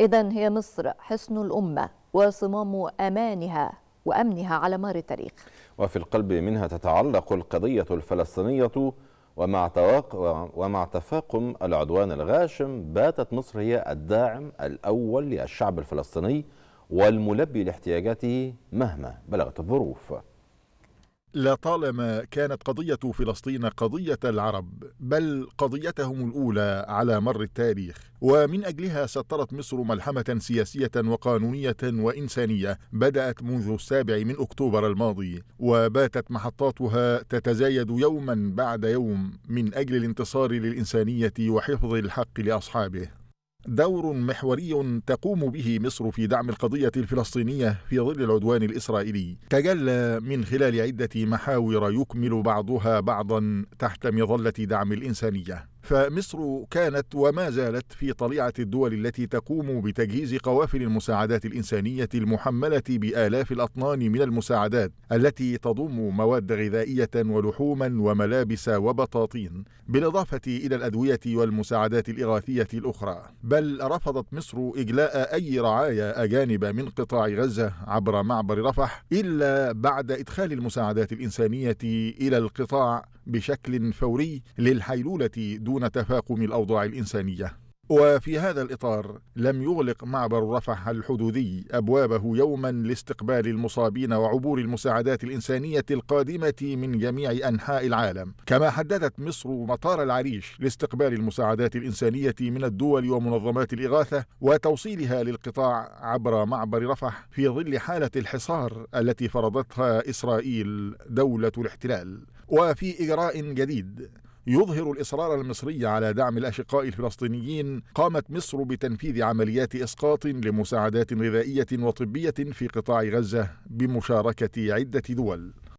إذا هي مصر حصن الأمة وصمام أمانها وأمنها على مر التاريخ وفي القلب منها تتعلق القضية الفلسطينية ومع ومع تفاقم العدوان الغاشم باتت مصر هي الداعم الأول للشعب الفلسطيني والملبي لاحتياجاته مهما بلغت الظروف لطالما كانت قضية فلسطين قضية العرب بل قضيتهم الأولى على مر التاريخ ومن أجلها سطرت مصر ملحمة سياسية وقانونية وإنسانية بدأت منذ السابع من أكتوبر الماضي وباتت محطاتها تتزايد يوما بعد يوم من أجل الانتصار للإنسانية وحفظ الحق لأصحابه دور محوري تقوم به مصر في دعم القضية الفلسطينية في ظل العدوان الإسرائيلي تجلى من خلال عدة محاور يكمل بعضها بعضا تحت مظلة دعم الإنسانية فمصر كانت وما زالت في طليعة الدول التي تقوم بتجهيز قوافل المساعدات الإنسانية المحملة بآلاف الأطنان من المساعدات التي تضم مواد غذائية ولحوما وملابس وبطاطين بالإضافة إلى الأدوية والمساعدات الإغاثية الأخرى بل رفضت مصر إجلاء أي رعايا أجانب من قطاع غزة عبر معبر رفح إلا بعد إدخال المساعدات الإنسانية إلى القطاع بشكل فوري للحيلولة دون تفاقم الأوضاع الإنسانية وفي هذا الإطار لم يغلق معبر رفح الحدودي أبوابه يوما لاستقبال المصابين وعبور المساعدات الإنسانية القادمة من جميع أنحاء العالم كما حددت مصر مطار العريش لاستقبال المساعدات الإنسانية من الدول ومنظمات الإغاثة وتوصيلها للقطاع عبر معبر رفح في ظل حالة الحصار التي فرضتها إسرائيل دولة الاحتلال وفي إجراء جديد يظهر الإصرار المصري على دعم الأشقاء الفلسطينيين قامت مصر بتنفيذ عمليات إسقاط لمساعدات غذائية وطبية في قطاع غزة بمشاركة عدة دول